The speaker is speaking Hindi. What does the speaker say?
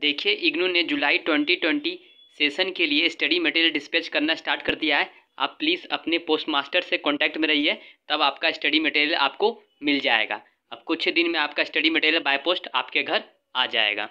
देखिए इग्नू ने जुलाई 2020 सेशन के लिए स्टडी मटेरियल डिस्पैच करना स्टार्ट कर दिया है आप प्लीज़ अपने पोस्ट मास्टर से कॉन्टैक्ट में रहिए तब आपका स्टडी मटेरियल आपको मिल जाएगा अब कुछ दिन में आपका स्टडी मटेरियल बाय पोस्ट आपके घर आ जाएगा